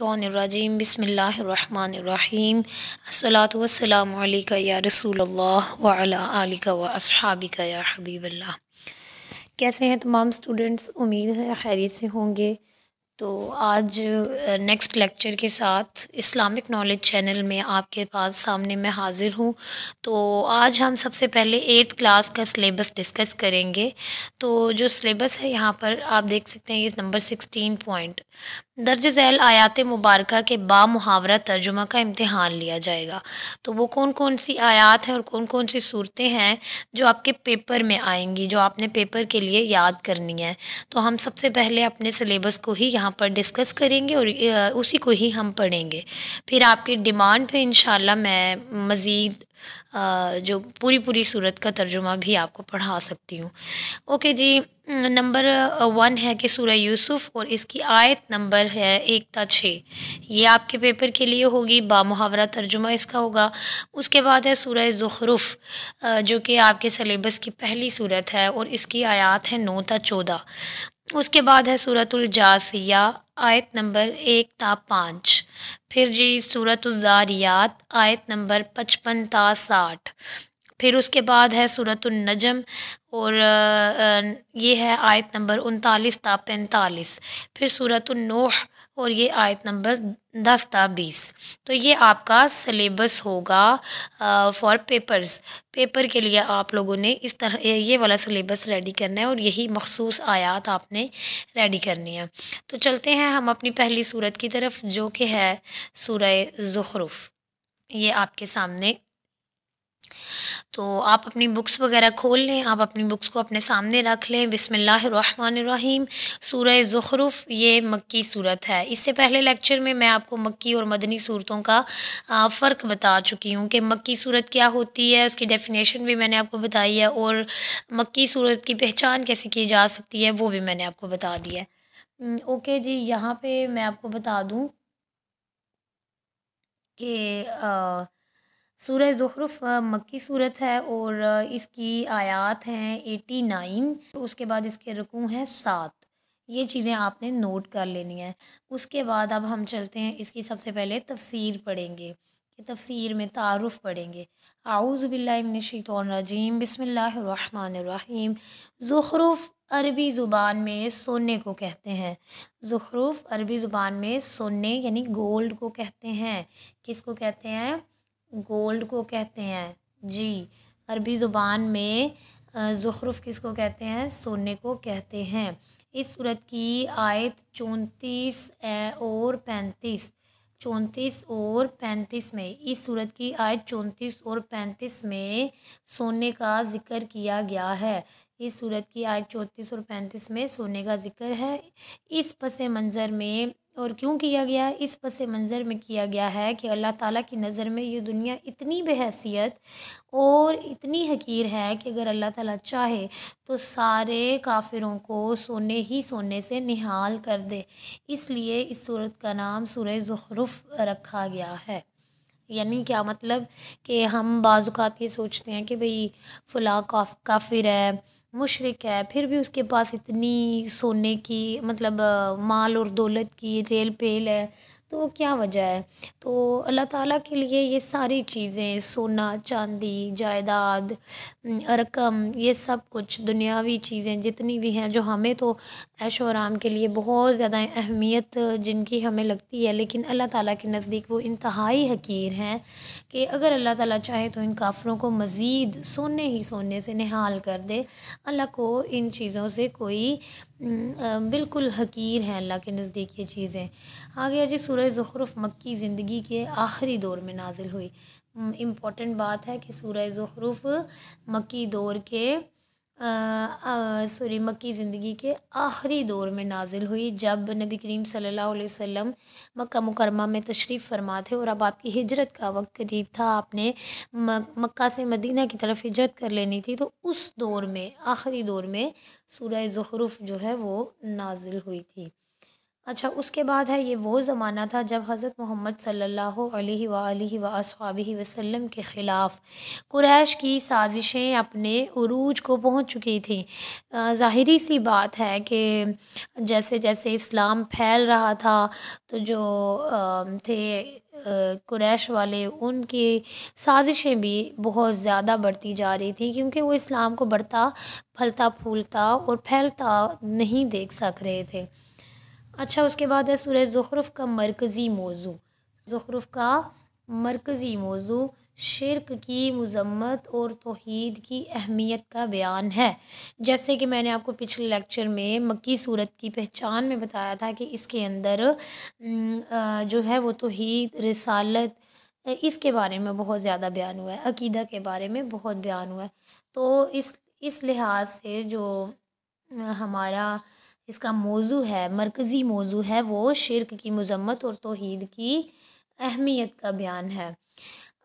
शैतानरजीम बसमीम असलातम या रसूल वलिका या हबीबल्ला कैसे हैं तमाम स्टूडेंट्स उम्मीद है खैरियत से होंगे तो आज नेक्स्ट लेक्चर के साथ इस्लामिक नॉलेज चैनल में आपके पास सामने मैं हाज़िर हूँ तो आज हम सबसे पहले एट्थ क्लास का सिलेबस डिस्कस करेंगे तो जो सिलेबस है यहाँ पर आप देख सकते हैं ये नंबर सिक्सटीन पॉइंट दर्ज झैल आयात मुबारक के बा मुहावरा तर्जुमा का इम्तहान लिया जाएगा तो वो कौन कौन सी आयात हैं और कौन कौन सी सूरतें हैं जो आपके पेपर में आएंगी जो आपने पेपर के लिए याद करनी है तो हम सबसे पहले अपने सिलेबस को ही यहाँ पर डिस्कस करेंगे और उसी को ही हम पढ़ेंगे फिर आपके डिमांड पे इन मैं मज़ीद जो पूरी पूरी सूरत का तर्जुमा भी आपको पढ़ा सकती हूँ ओके जी नंबर वन है कि सूरह यूसुफ और इसकी आयत नंबर है एकता छः ये आपके पेपर के लिए होगी बामुहावरा तर्जुमा इसका होगा उसके बाद है सूर ज़ुखरुफ जो कि आपके सलेबस की पहली सूरत है और इसकी आयात है नौ ता चौदह उसके बाद है सूरतुलजासिया आयत नंबर एक ता पाँच फिर जी सूरत उजारियात आयत नंबर पचपन था साठ फिर उसके बाद है सूरत नजम और ये है आयत नंबर उनतालीस ता पैंतालीस फिर सूरत नोह और ये आयत नंबर दस था बीस तो ये आपका सलेबस होगा फॉर पेपर्स पेपर के लिए आप लोगों ने इस तरह ये वाला सलेबस रेडी करना है और यही मखसूस आयात आपने रेडी करनी है तो चलते हैं हम अपनी पहली सूरत की तरफ जो कि है सूरह ज़ुखरुफ़ ये आपके सामने तो आप अपनी बुक्स वगैरह खोल लें आप अपनी बुक्स को अपने सामने रख लें बिसमीम सूरह ज़ुखरुफ ये मक्की सूरत है इससे पहले लेक्चर में मैं आपको मक्की और मदनी सूरतों का फ़र्क बता चुकी हूँ कि मक्की सूरत क्या होती है उसकी डेफिनेशन भी मैंने आपको बताई है और मक्की सूरत की पहचान कैसे की जा सकती है वो भी मैंने आपको बता दिया है ओके जी यहाँ पर मैं आपको बता दूँ कि सूर ज़ुखरुफ मक्की सूरत है और इसकी आयात हैं एटी नाइन उसके बाद इसके रुकू हैं सात ये चीज़ें आपने नोट कर लेनी है उसके बाद अब हम चलते हैं इसकी सबसे पहले तफसीर पढ़ेंगे कि तफसीर में तारफ़ पढ़ेंगे आउज़बिल्लिनशतरजीम बसमीम ज़ुखरुफ़ अरबी ज़ुबान में सोने को कहते हैं ज़ुखरुफ़ अरबी ज़ुबान में सोने यानी गोल्ड को कहते हैं किसको कहते हैं गोल्ड को कहते हैं जी अरबी ज़ुबान में ज़ुखरुफ़ किसको कहते हैं सोने को कहते हैं इस सूरत की आयत चौंतीस और पैंतीस चौंतीस और पैंतीस में इस सूरत की आयत चौंतीस और पैंतीस में सोने का ज़िक्र किया गया है इस सूरत की आयत चौंतीस और पैंतीस में सोने का ज़िक्र है इस पस मंज़र में और क्यों किया गया इस पस मंज़र में किया गया है कि अल्लाह ताला की नज़र में ये दुनिया इतनी बेहसीत और इतनी हकीर है कि अगर अल्लाह ताला चाहे तो सारे काफिरों को सोने ही सोने से निहाल कर दे इसलिए इस सूरत का नाम सूर ज़ुखरुफ रखा गया है यानी क्या मतलब कि हम बाज़ात ये सोचते हैं कि भाई फ़लाँ काफ काफिर है मुशरक़ है फिर भी उसके पास इतनी सोने की मतलब माल और दौलत की रेल पेल है तो क्या वजह है तो अल्लाह ताला के लिए ये सारी चीज़ें सोना चांदी जायदाद रकम ये सब कुछ दुनियावी चीज़ें जितनी भी हैं जो हमें तो ऐशो आराम के लिए बहुत ज़्यादा अहमियत जिनकी हमें लगती है लेकिन अल्लाह ताला के नज़दीक वो इंतहाई हकीर हैं कि अगर अल्लाह ताला चाहे तो इन काफ़रों को मज़ीद सोने ही सोने से निहाल कर दे अल्लाह को इन चीज़ों से कोई हम्म, बिल्कुल हकीर हैं अल्लाह के नज़दीक ये चीज़ें आ गया जी सूरह ज़ुखरुफ मक्की ज़िंदगी के आखिरी दौर में नाजिल हुई हम्म, इम्पॉर्टेंट बात है कि सूरह ज़ुखरुफ मक्की दौर के सॉरी मक्की ज़िंदगी के आखिरी दौर में नाजिल हुई जब नबी करीम सल्लल्लाहु अलैहि वसल्लम मक्का मुकरमा में तशरीफ़ फरमा थे और अब आपकी हिजरत का वक्त करीब था आपने मक्का से मदीना की तरफ हिजरत कर लेनी थी तो उस दौर में आखिरी दौर में सूरह ज़ुखरुफ़ जो है वो नाजिल हुई थी अच्छा उसके बाद है ये वो ज़माना था जब हज़रत मोहम्मद सल्ला वसम के ख़िलाफ़ क्रैश की साजिशें अपने अरूज को पहुँच चुकी थी जाहरी सी बात है कि जैसे जैसे इस्लाम फैल रहा था तो जो थे क्रैश वाले उनकी साजिशें भी बहुत ज़्यादा बढ़ती जा रही थी क्योंकि वो इस्लाम को बढ़ता फलता फूलता और फैलता नहीं देख सक रहे थे अच्छा उसके बाद है सूर्य ज़ुखरफ का मरकज़ी मौजू ज़ुखरफ का मरकज़ी मौजू शिरक की मजम्मत और तोहद की अहमियत का बयान है जैसे कि मैंने आपको पिछले लेक्चर में मक्की सूरत की पहचान में बताया था कि इसके अंदर जो है वो तोहद रसालत इसके बारे में बहुत ज़्यादा बयान हुआ है अकीदा के बारे में बहुत बयान हुआ है तो इस इस लिहाज से जो हमारा इसका मौजू है मरकज़ी मौजू है वो शिरक की मजम्मत और तोहद की अहमियत का बयान है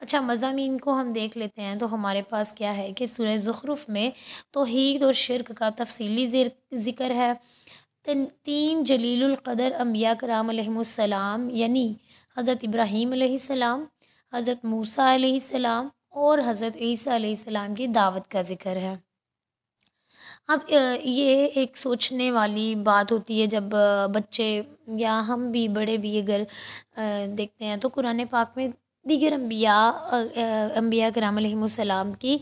अच्छा मजामी को हम देख लेते हैं तो हमारे पास क्या है कि सूर्य ज़ुखरुफ में तोहद और शिरक का तफसली ज़िक्र है तीन जलीलर अम्बिया कराम यानी हज़रत इब्राहीम सलाम हज़रत मूसा सलाम और हज़रत ईसा सलाम की दावत का ज़िक्र है अब ये एक सोचने वाली बात होती है जब बच्चे या हम भी बड़े भी अगर देखते हैं तो कुरान पाक में दीगर अम्बिया अम्बिया कराम की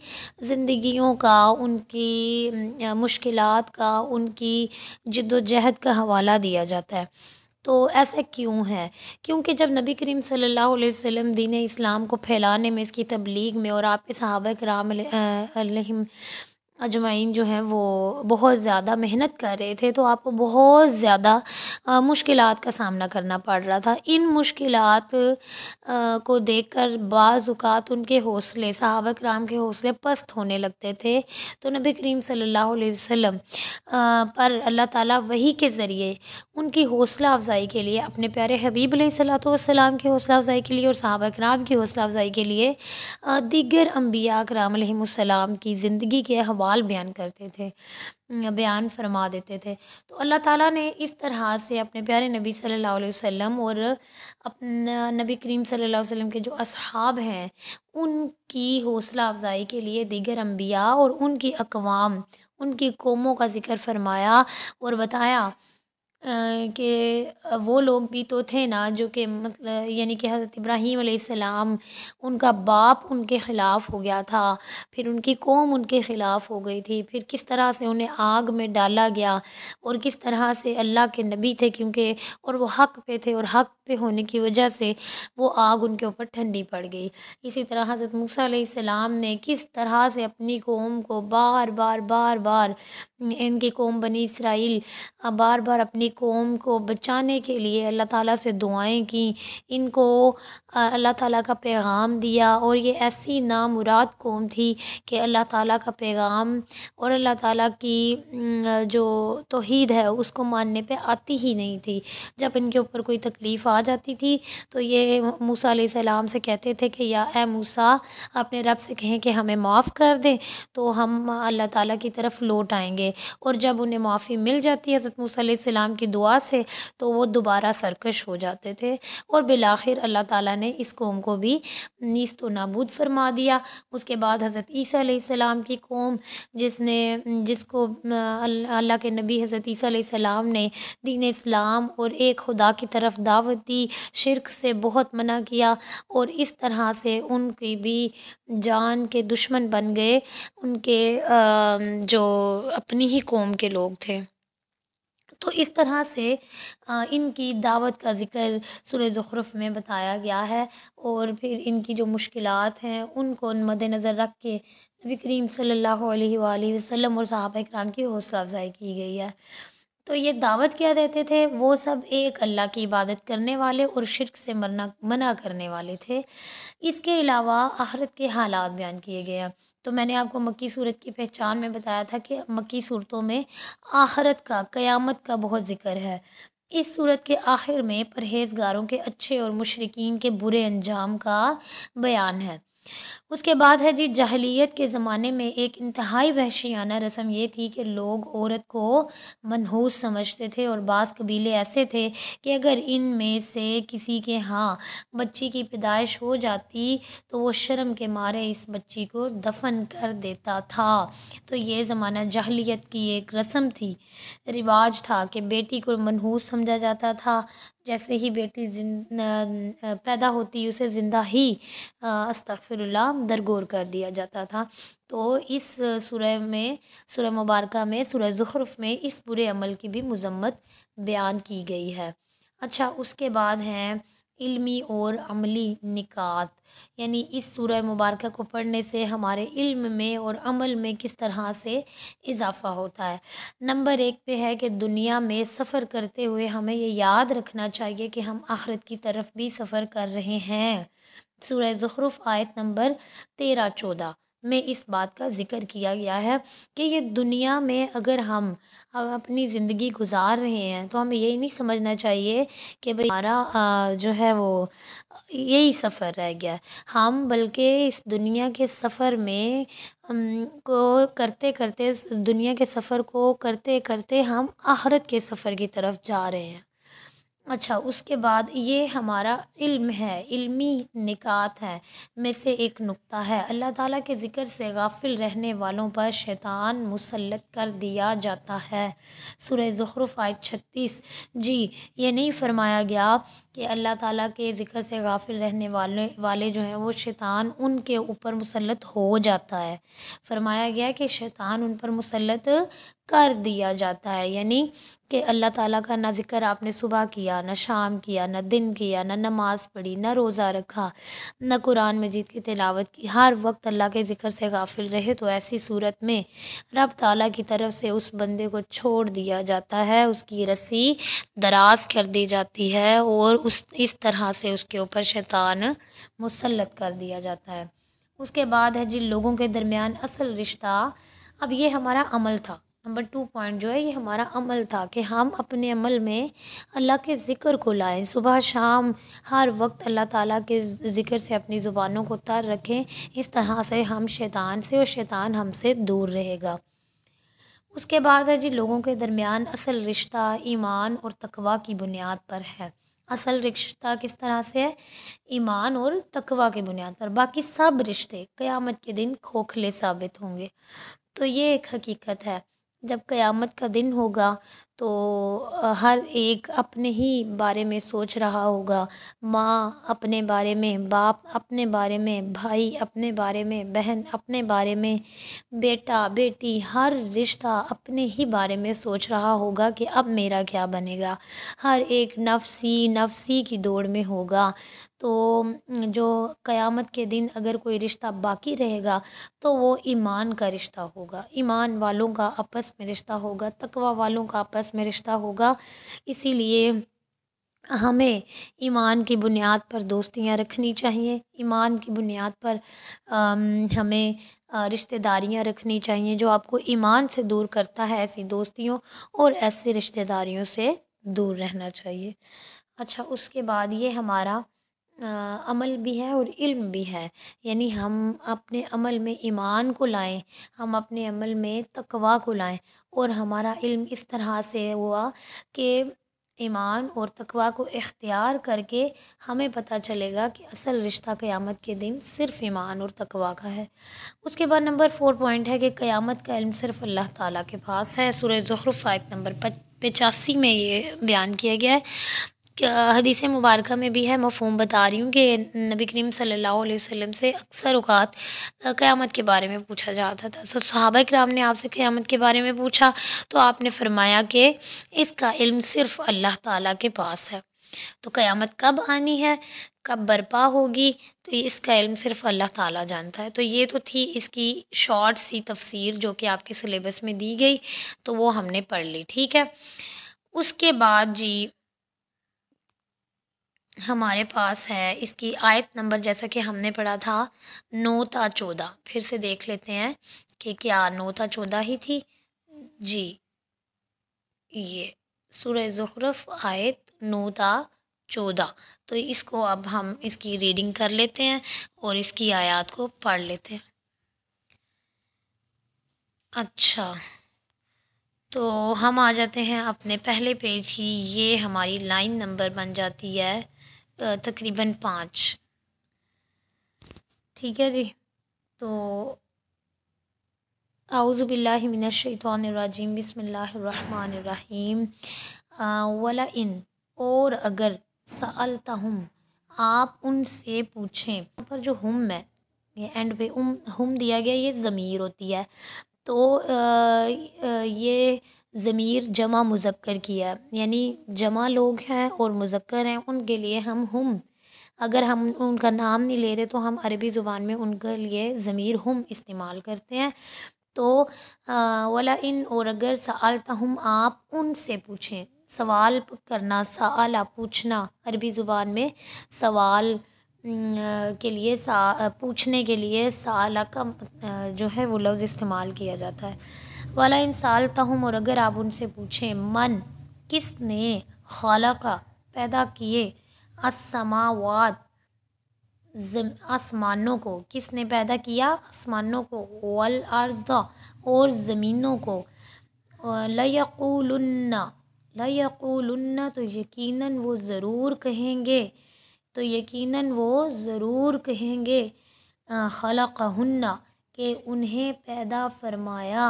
ज़िंदगियों का उनकी मुश्किल का उनकी जद्दोजहद का हवाला दिया जाता है तो ऐसा क्यों है क्योंकि जब नबी करीम सल्लल्लाहु अलैहि वसल्लम दीन इस्लाम को फैलाने में इसकी तबलीग में और आपके सहाबा कराम अजमाइन जो है वो बहुत ज़्यादा मेहनत कर रहे थे तो आपको बहुत ज़्यादा मुश्किल का सामना करना पड़ रहा था इन मुश्किल को देख कर बाज़ात उनके हौसले सहाबक कराम के हौसले पस्त होने लगते थे तो नबी करीम सल्लल्लाहु अलैहि वसल्लम पर अल्लाह ताला वही के ज़रिए उनकी हौसला अफजाई के लिए अपने प्यारे हबीब सलाम की हौसला अफजाई के लिए और सहाबा कराम की हौसला अफजाई के लिए दिगर अम्बिया कराम की ज़िंदगी के हवा अहवाल बयान करते थे बयान फरमा देते थे तो अल्लाह ताला ने इस तरह से अपने प्यारे नबी सल्लल्लाहु अलैहि वसल्लम और अपने नबी करीम सल्लल्लाहु अलैहि वसल्लम के जो असहाब हैं उनकी हौसला अफजाई के लिए दिगर अम्बिया और उनकी अकवाम उनकी कौमों का ज़िक्र फरमाया और बताया कि वो लोग भी तो थे ना जो कि मतलब यानी कि हज़रत इब्राहीम सलाम उनका बाप उनके ख़िलाफ़ हो गया था फिर उनकी कौम उनके ख़िलाफ़ हो गई थी फिर किस तरह से उन्हें आग में डाला गया और किस तरह से अल्लाह के नबी थे क्योंकि और वो हक़ पे थे और हक़ पे होने की वजह से वो आग उनके ऊपर ठंडी पड़ गई इसी तरह हज़रत मूसा ने किस तरह से अपनी कौम को बार बार बार बार इनकी कौम बनी इसराइल बार बार अपनी कौम को बचाने के लिए अल्लाह ताला से दुआएं की इनको अल्लाह ताला का पैगाम दिया और ये ऐसी नामुराद कौम थी कि अल्लाह ताला का पैगाम और अल्लाह ताला की जो तोहीद है उसको मानने पे आती ही नहीं थी जब इनके ऊपर कोई तकलीफ़ आ जाती थी तो ये मूसा से कहते थे कि या ए मूसा अपने रब से कहें कि हमें माफ़ कर दें तो हम अल्लाह ताला की तरफ लौट आएंगे और जब उन्हें माफ़ी मिल जाती है हज़रत मूसा सलाम की दुआ से तो वो दोबारा सरकश हो जाते थे और बिलाखिर अल्लाह ताला ने इस कौम को भी नीस तो नाबूद फरमा दिया उसके बाद हज़रत ईसा की कौम जिसने जिसको अल्लाह के नबी हज़रत ईसा ने दीन इस्लाम और एक खुदा की तरफ दावत दी शिरक से बहुत मना किया और इस तरह से उनकी भी जान के दुश्मन बन गए उनके जो अपनी ही कौम के लोग थे तो इस तरह से इनकी दावत का ज़िक्र सुर ज़ुख़रफ़ में बताया गया है और फिर इनकी जो मुश्किल हैं उनको मद्नज़र रख के नबी करीम सल्लल्लाहु अलैहि वसल्लम और साहब कराम की हौसला अफजाई की गई है तो ये दावत क्या देते थे वो सब एक अल्लाह की इबादत करने वाले और शिरक से मरना मना करने वाले थे इसके अलावा आहरत के हालात बयान किए गए हैं तो मैंने आपको मक्की सूरत की पहचान में बताया था कि मक्की सूरतों में आहरत का क़यामत का बहुत ज़िक्र है इस सूरत के आखिर में परहेजगारों के अच्छे और मुशरकिन के बुरे अंजाम का बयान है उसके बाद है जी जाहलीत के ज़माने में एक इंतहाई वहशियाना रस्म ये थी कि लोग औरत को मनहूस समझते थे और बास कबीले ऐसे थे कि अगर इन में से किसी के हाँ बच्ची की पैदाइश हो जाती तो वो शर्म के मारे इस बच्ची को दफन कर देता था तो ये ज़माना जाहलीत की एक रस्म थी रिवाज था कि बेटी को मनहूस समझा जाता था जैसे ही बेटी पैदा होती उसे ज़िंदा ही अस्तफ़िरल्ला दरगोर कर दिया जाता था तो इस सुरह में सुरह मुबारक में सुरह ज़ुख़रफ़ में इस बुरे अमल की भी मजम्मत बयान की गई है अच्छा उसके बाद हैं इल्मी और अमली निकात यानी इस सूरह मुबारक को पढ़ने से हमारे इल्म में और अमल में किस तरह से इजाफ़ा होता है नंबर एक पे है कि दुनिया में सफ़र करते हुए हमें ये याद रखना चाहिए कि हम आखरत की तरफ भी सफ़र कर रहे हैं सूरह ज़ुरुफ़ आयत नंबर तेरह चौदह में इस बात का ज़िक्र किया गया है कि ये दुनिया में अगर हम अपनी ज़िंदगी गुजार रहे हैं तो हमें यही नहीं समझना चाहिए कि भाई हमारा जो है वो यही सफ़र रह गया हम बल्कि इस दुनिया के सफ़र में को करते करते दुनिया के सफ़र को करते करते हम आहरत के सफ़र की तरफ जा रहे हैं अच्छा उसके बाद ये हमारा इल्म है इल्मी निकात है में से एक नुक्ता है अल्लाह ताला के ज़िक्र से गाफिल रहने वालों पर शैतान मुसलत कर दिया जाता है सुरह ज़ुखरुफ आयत छत्तीस जी ये नहीं फरमाया गया कि अल्लाह ताला के ज़िक्र से गाफिल रहने वाले वाले जो हैं वो शैतान उनके ऊपर मुसलत हो जाता है फरमाया गया कि शैतान उन पर मुसलत कर दिया जाता है यानी कि अल्लाह ताला का ना ज़िक्र आपने सुबह किया ना शाम किया ना दिन किया ना नमाज़ पढ़ी ना रोज़ा रखा ना कुरान मजीद की तिलावत की हर वक्त अल्लाह के ज़िक्र से गाफिल रहे तो ऐसी सूरत में रब ताला की तरफ से उस बंदे को छोड़ दिया जाता है उसकी रस्सी दराज कर दी जाती है और उस इस तरह से उसके ऊपर शैतान मुसलत कर दिया जाता है उसके बाद है जिन लोगों के दरमियान असल रिश्ता अब ये हमारा अमल था नंबर टू पॉइंट जो है ये हमारा अमल था कि हम अपने अमल में अल्लाह के ज़िक्र को लाएं सुबह शाम हर वक्त अल्लाह ताला के ज़िक्र से अपनी ज़ुबानों को तर रखें इस तरह से हम शैतान से और शैतान हमसे दूर रहेगा उसके बाद है जी लोगों के दरमियान असल रिश्ता ईमान और तकवा की बुनियाद पर है असल रिश्ता किस तरह से है ईमान और तकवा की बुनियाद पर बाकी सब रिश्ते क़यामत के दिन खोखले साबित होंगे तो ये एक हकीकत है जब क़यामत का दिन होगा तो हर एक अपने ही बारे में सोच रहा होगा माँ अपने बारे में बाप अपने बारे में भाई अपने बारे में बहन अपने बारे में बेटा बेटी हर रिश्ता अपने ही बारे में सोच रहा होगा कि अब मेरा क्या बनेगा हर एक नफसी नफसी की दौड़ में होगा तो जो क़यामत के दिन अगर कोई रिश्ता बाकी रहेगा तो वो ईमान का रिश्ता होगा ईमान वालों का आपस में रिश्ता होगा तकवा वालों का आपस में रिश्ता होगा इसीलिए हमें ईमान की बुनियाद पर दोस्तियां रखनी चाहिए ईमान की बुनियाद पर हमें रिश्तेदारियां रखनी चाहिए जो आपको ईमान से दूर करता है ऐसी दोस्तियों और ऐसी रिश्तेदारियों से दूर रहना चाहिए अच्छा उसके बाद ये हमारा अमल भी है और इल्म भी है यानी हम अपने अमल में ईमान को लाएँ हम अपने अमल में तक़वा को लाएँ और हमारा इल्म इस तरह से हुआ कि ईमान और तक़वा को इख्तियार करके हमें पता चलेगा कि असल रिश्ता क़यामत के दिन सिर्फ़ ईमान और तक़वा का है उसके बाद नंबर फोर पॉइंट है कि क़यामत का इल्म सिर्फ़ अल्लाह ताला के पास है सूरज ज़ुखरुफ आयत नंबर पचासी में ये बयान किया गया है हदीस मुबारक में भी है मफहम बता रही हूँ कि नबी करीम सल्लल्लाहु अलैहि वसल्लम से अक्सर अवत क़्यामत के बारे में पूछा जाता था तो सहाबा कराम ने आपसे क़्यामत के बारे में पूछा तो आपने फरमाया कि इसका इल्म सिर्फ़ अल्लाह ताला के पास है तो क़यामत कब आनी है कब बर्पा होगी तो इसका इल्म सिर्फ अल्लाह ताला जानता है तो ये तो थी इसकी शॉर्ट सी तफसीर जो कि आपके सिलेबस में दी गई तो वो हमने पढ़ ली ठीक है उसके बाद जी हमारे पास है इसकी आयत नंबर जैसा कि हमने पढ़ा था नौ था चौदह फिर से देख लेते हैं कि क्या नौ था चौदह ही थी जी ये सूर्य ज़ुहरफ आयत नौ था चौदह तो इसको अब हम इसकी रीडिंग कर लेते हैं और इसकी आयात को पढ़ लेते हैं अच्छा तो हम आ जाते हैं अपने पहले पेज की ये हमारी लाइन नंबर बन जाती है तकरीबन पाँच ठीक है जी तो आउज़बिल्लिमिनशैतरजीम बसमीम वला इन और अगर सालता हम आप उनसे पूछें पर जो हम है ये एंड पे उम हम दिया गया ये ज़मीर होती है तो ये ज़मीर जमा मुज़क्कर की है यानी जमा लोग हैं और मुज़क्कर हैं उनके लिए हम हम अगर हम उनका नाम नहीं ले रहे तो हम अरबी ज़ुबान में उनके लिए ज़मीर हम इस्तेमाल करते हैं तो वाला इन और अगर सवाल हम आप उनसे पूछें सवाल करना सवाल पूछना अरबी ज़ुबान में सवाल के लिए सा पूछने के लिए साला का जो है वो लफ्ज़ इस्तेमाल किया जाता है वाला इन साल तहम और अगर आप उनसे पूछें मन किसने खाला का पैदा किए असमावाद आसमानों को किसने पैदा किया आसमानों को वल अर्दा और ज़मीनों को लयकुलन्ना लयकुलन्ना तो यकीनन वो ज़रूर कहेंगे तो यकीनन वो ज़रूर कहेंगे खलक़हन्ना के उन्हें पैदा फरमाया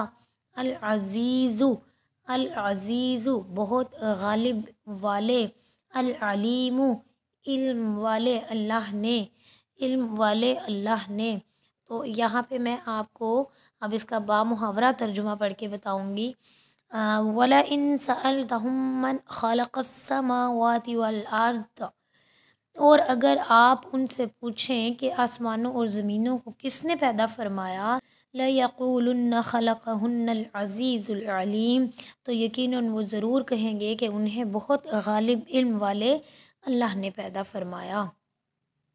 अज़ीज़ु अज़ीज़ु बहुत गालिब वाले अलीम इल्म वाले अल्लाह ने इल्म वाले अल्लाह ने तो यहाँ पे मैं आपको अब इसका बामुहावरा तर्जुमा पढ़ के बताऊँगी वला इन सअल तहमन खलक़समा वाति वल अर्द और अगर आप उनसे पूछें कि आसमानों और ज़मीनों को किसने पैदा फरमाया लयक़ुल्न ख़लक़हनज़ीज़ुलम तो यकीन वो ज़रूर कहेंगे कि उन्हें बहुत गालिब इल्म वाले अल्लाह ने पैदा फरमाया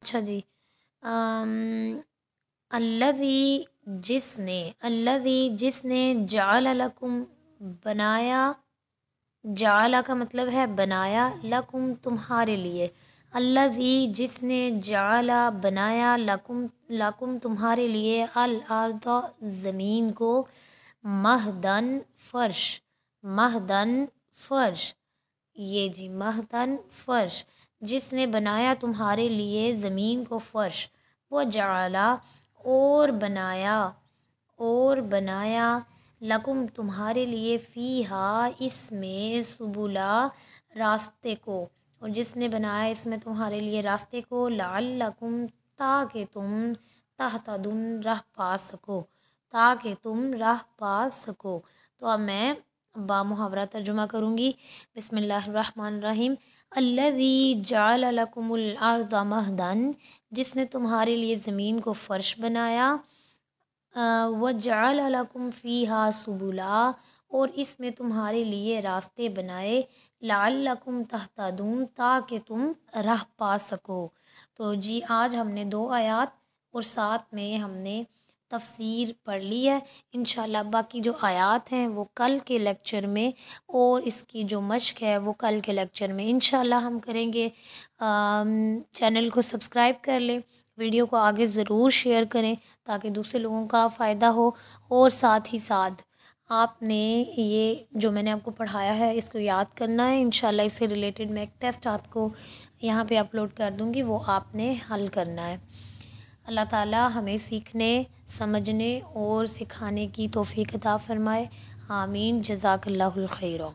अच्छा जी अल्लाजी जिसने अल्लाजी जिसने जाल लकुम बनाया जाला का मतलब है बनाया लकुम तुम्हारे लिए अल्लाजी जी जिसने जाला बनाया लकुम लकुम तुम्हारे लिए अल आरदा ज़मीन को महदन फर्श महदन फर्श ये जी महदन फर्श जिसने बनाया तुम्हारे लिए ज़मीन को फर्श वो जाला और बनाया और बनाया लकुम तुम्हारे लिए फ़ी हा इसमें सुबुला रास्ते को और जिसने बनाया इसमें तुम्हारे लिए रास्ते को लाल लकुम ताकि तुम दुन राह पा सको ताकि तुम राह पा सको तो अब मैं बा मुहावरा तर्जुमा करूँगी बसमीम अल्लाजी जालकुमर्द महदन जिसने तुम्हारे लिए ज़मीन को फ़र्श बनाया व जालकुम फ़ी हा सुबुला और इसमें तुम्हारे लिए रास्ते बनाए तहता दूँ ताकि तुम रह पा सको तो जी आज हमने दो आयात और साथ में हमने तफसीर पढ़ ली है इन बाकी जो आयात हैं वो कल के लेक्चर में और इसकी जो मश्क है वो कल के लेक्चर में इन हम करेंगे चैनल को सब्सक्राइब कर लें वीडियो को आगे ज़रूर शेयर करें ताकि दूसरे लोगों का फ़ायदा हो और साथ ही साथ आपने ये जो मैंने आपको पढ़ाया है इसको याद करना है इंशाल्लाह इससे रिलेटेड मैं एक टेस्ट आपको यहाँ पे अपलोड कर दूँगी वो आपने हल करना है अल्लाह ताला हमें सीखने समझने और सिखाने की तोफ़ी अता फ़रमाए आमीन जजाकल्ला